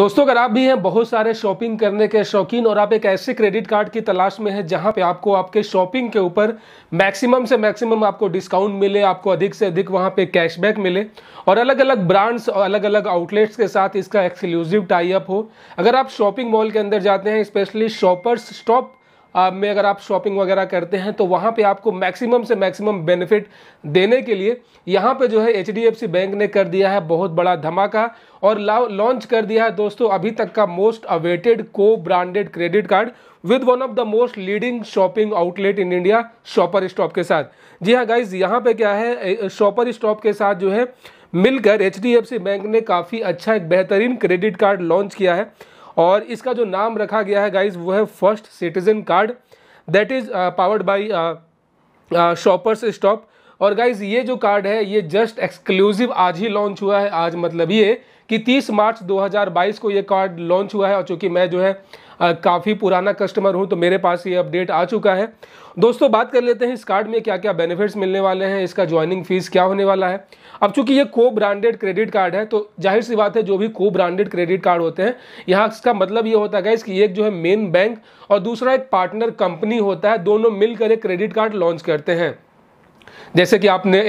दोस्तों अगर आप भी हैं बहुत सारे शॉपिंग करने के शौकीन और आप एक ऐसे क्रेडिट कार्ड की तलाश में हैं जहां पे आपको आपके शॉपिंग के ऊपर मैक्सिमम से मैक्सिमम आपको डिस्काउंट मिले आपको अधिक से अधिक वहां पे कैशबैक मिले और अलग अलग ब्रांड्स और अलग अलग आउटलेट्स के साथ इसका एक्सक्लूसिव टाई अप हो अगर आप शॉपिंग मॉल के अंदर जाते हैं स्पेशली शॉपर्स स्टॉप आप में अगर आप शॉपिंग वगैरह करते हैं तो वहाँ पे आपको मैक्सिमम से मैक्सिमम बेनिफिट देने के लिए यहाँ पे जो है एच बैंक ने कर दिया है बहुत बड़ा धमाका और लॉन्च कर दिया है दोस्तों अभी तक का मोस्ट अवेटेड को branded credit card with one of the most leading shopping outlet in India Shopper Stop के साथ जी हाँ गाइज यहाँ पे क्या है शॉपर स्टॉप के साथ जो है मिलकर एच बैंक ने काफ़ी अच्छा एक बेहतरीन क्रेडिट कार्ड लॉन्च किया है और इसका जो नाम रखा गया है गाइज वो है First Citizen card that is powered by Shoppers Stop और गाइज ये जो कार्ड है ये जस्ट एक्सक्लूसिव आज ही लॉन्च हुआ है आज मतलब ये कि 30 मार्च 2022 को ये कार्ड लॉन्च हुआ है और चूंकि मैं जो है काफ़ी पुराना कस्टमर हूं तो मेरे पास ये अपडेट आ चुका है दोस्तों बात कर लेते हैं इस कार्ड में क्या क्या बेनिफिट्स मिलने वाले हैं इसका ज्वाइनिंग फीस क्या होने वाला है अब चूंकि ये को ब्रांडेड क्रेडिट कार्ड है तो जाहिर सी बात है जो भी को ब्रांडेड क्रेडिट कार्ड होते हैं यहाँ इसका मतलब ये होता है कि एक जो है मेन बैंक और दूसरा एक पार्टनर कंपनी होता है दोनों मिलकर एक क्रेडिट कार्ड लॉन्च करते हैं जैसे कि आपने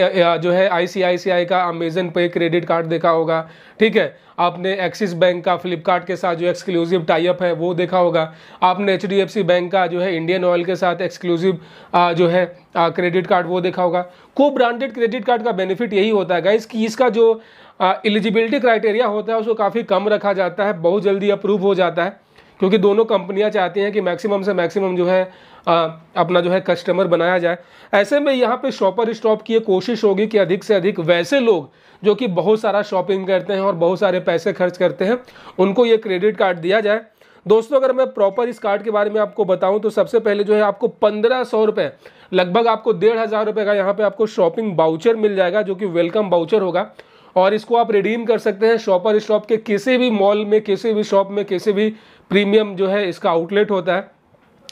जो है आईसीआईसीआई का अमेजन पे क्रेडिट कार्ड देखा होगा ठीक है आपने एक्सिस बैंक का फ्लिपकार्ट के साथ जो एक्सक्लूसिव टाइप है वो देखा होगा आपने एच बैंक का जो है इंडियन ऑयल के साथ एक्सक्लूसिव जो है क्रेडिट कार्ड वो देखा होगा को ब्रांडेड क्रेडिट कार्ड का बेनिफिट यही होता है गाइस कि इसका जो एलिजिबिलिटी क्राइटेरिया होता है उसको काफ़ी कम रखा जाता है बहुत जल्दी अप्रूव हो जाता है क्योंकि दोनों कंपनियां चाहती हैं कि मैक्सिमम से मैक्सिमम जो है आ, अपना जो है कस्टमर बनाया जाए ऐसे में यहाँ पे शॉपर स्टॉप की कोशिश होगी कि अधिक से अधिक वैसे लोग जो कि बहुत सारा शॉपिंग करते हैं और बहुत सारे पैसे खर्च करते हैं उनको ये क्रेडिट कार्ड दिया जाए दोस्तों अगर मैं प्रॉपर इस कार्ड के बारे में आपको बताऊं तो सबसे पहले जो है आपको पंद्रह सौ रुपये लगभग आपको डेढ़ हज़ार रुपये का यहाँ पे आपको शॉपिंग बाउचर मिल जाएगा जो कि वेलकम बाउचर होगा और इसको आप रिडीम कर सकते हैं शॉपर स्टॉप के किसी भी मॉल में किसी भी शॉप में किसी भी प्रीमियम जो है इसका आउटलेट होता है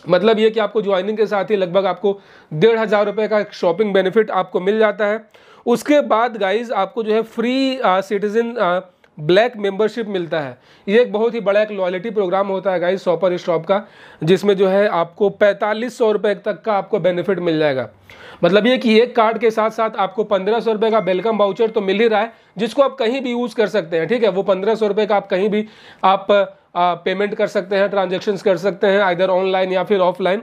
मतलब ये कि आपको ज्वाइनिंग के साथ ही लगभग आपको डेढ़ हज़ार रुपये का शॉपिंग बेनिफिट आपको मिल जाता है उसके बाद गाइज आपको जो है free citizen uh, black membership मिलता है ये एक बहुत ही बड़ा एक लॉयलिटी प्रोग्राम होता है गाइस सॉपर स्टॉप का जिसमें जो है आपको पैंतालीस सौ रुपये तक का आपको बेनिफिट मिल जाएगा मतलब ये कि एक कार्ड के साथ साथ आपको पंद्रह सौ रुपये का वेलकम बाउचर तो मिल ही रहा है जिसको आप कहीं भी यूज़ कर सकते हैं ठीक है वो पंद्रह सौ का आप कहीं भी आप पेमेंट कर सकते हैं ट्रांजेक्शन कर सकते हैं इधर ऑनलाइन या फिर ऑफलाइन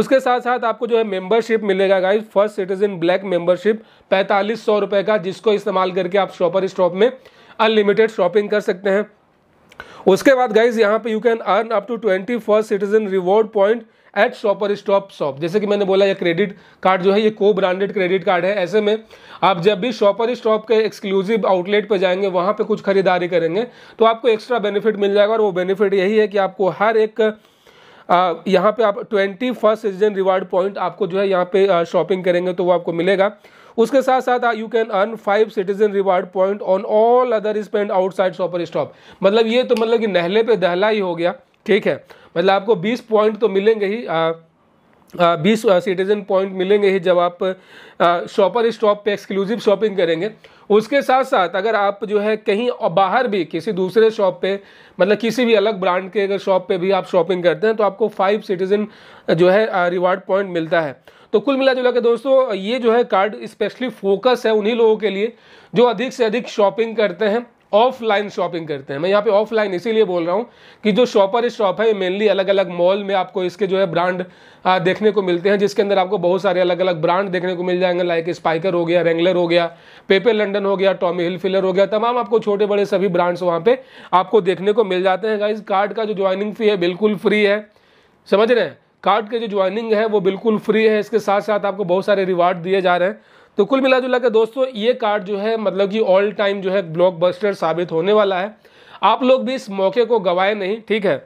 उसके साथ साथ आपको जो है मेंबरशिप मिलेगा guys First Citizen black membership पैंतालीस सौ रुपये का जिसको इस्तेमाल करके आप शॉपर स्टॉप में अनलिमिटेड शॉपिंग कर सकते हैं उसके बाद गाइज यहाँ पे you can earn up to twenty First Citizen reward point at Shopper Stop shop जैसे कि मैंने बोला ये क्रेडिट कार्ड जो है ये को ब्रांडेड क्रेडिट कार्ड है ऐसे में आप जब भी शॉपर स्टॉप के एक्सक्लूसिव आउटलेट पर जाएंगे वहाँ पे कुछ खरीदारी करेंगे तो आपको एक्स्ट्रा बेनिफिट मिल जाएगा और वो बेनिफिट यही है कि आपको हर एक यहाँ पे आप twenty First Citizen reward point आपको जो है यहाँ पे शॉपिंग करेंगे तो वो आपको मिलेगा उसके साथ साथ you can earn five citizen reward point on all other spend outside Shopper Stop मतलब ये तो मतलब कि नहले पे दहला ही हो गया ठीक है मतलब आपको बीस पॉइंट तो मिलेंगे ही बीस सिटीजन पॉइंट मिलेंगे ही जब आप शॉपर स्टॉप पे एक्सक्लूसिव शॉपिंग करेंगे उसके साथ साथ अगर आप जो है कहीं बाहर भी किसी दूसरे शॉप पे मतलब किसी भी अलग ब्रांड के अगर शॉप पे भी आप शॉपिंग करते हैं तो आपको फाइव सिटीजन जो है रिवार्ड पॉइंट मिलता है तो कुल मिला जुला के दोस्तों ये जो है कार्ड स्पेशली फोकस है उन्हीं लोगों के लिए जो अधिक से अधिक शॉपिंग करते हैं ऑफलाइन शॉपिंग करते हैं मैं यहाँ पे ऑफलाइन इसीलिए बोल रहा हूँ कि जो शॉपर शॉप है मेनली अलग अलग मॉल में आपको इसके जो है ब्रांड देखने को मिलते हैं जिसके अंदर आपको बहुत सारे अलग अलग ब्रांड देखने को मिल जाएंगे लाइक स्पाइकर हो गया रेंगलर हो गया पेपर लंडन हो गया टॉमी हिल फिलर हो गया तमाम आपको छोटे बड़े सभी ब्रांड्स वहाँ पर आपको देखने को मिल जाते हैं इस कार्ड का जो ज्वाइनिंग फ़ी है बिल्कुल फ्री है समझ रहे हैं कार्ड के जो ज्वाइनिंग है वो बिल्कुल फ्री है इसके साथ साथ आपको बहुत सारे रिवार्ड दिए जा रहे हैं तो कुल जुला के दोस्तों ये कार्ड जो है मतलब कि ऑल टाइम जो है ब्लॉक साबित होने वाला है आप लोग भी इस मौके को गवाए नहीं ठीक है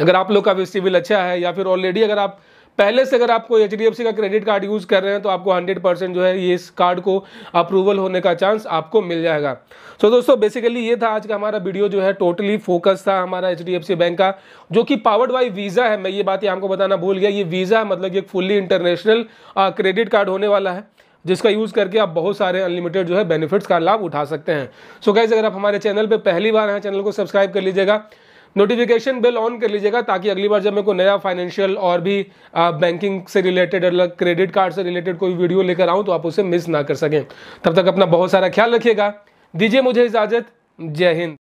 अगर आप लोग का भी सिविल अच्छा है या फिर ऑलरेडी अगर आप पहले से अगर आपको एच का क्रेडिट कार्ड यूज़ कर रहे हैं तो आपको 100 परसेंट जो है ये इस कार्ड को अप्रूवल होने का चांस आपको मिल जाएगा सो so, दोस्तों बेसिकली ये था आज का हमारा वीडियो जो है टोटली फोकस था हमारा एच बैंक का जो कि पावर्ड बाई वीज़ा है मैं ये बात ही आपको बताना भूल गया ये वीज़ा है मतलब एक फुल्ली इंटरनेशनल क्रेडिट कार्ड होने वाला है जिसका यूज़ करके आप बहुत सारे अनलिमिटेड जो है बेनिफिट्स का लाभ उठा सकते हैं सो so गाइज अगर आप हमारे चैनल पर पहली बार हैं चैनल को सब्सक्राइब कर लीजिएगा नोटिफिकेशन बिल ऑन कर लीजिएगा ताकि अगली बार जब मैं कोई नया फाइनेंशियल और भी आ, बैंकिंग से रिलेटेड अलग क्रेडिट कार्ड से रिलेटेड कोई वीडियो लेकर आऊँ तो आप उसे मिस ना कर सकें तब तक अपना बहुत सारा ख्याल रखिएगा दीजिए मुझे इजाज़त जय हिंद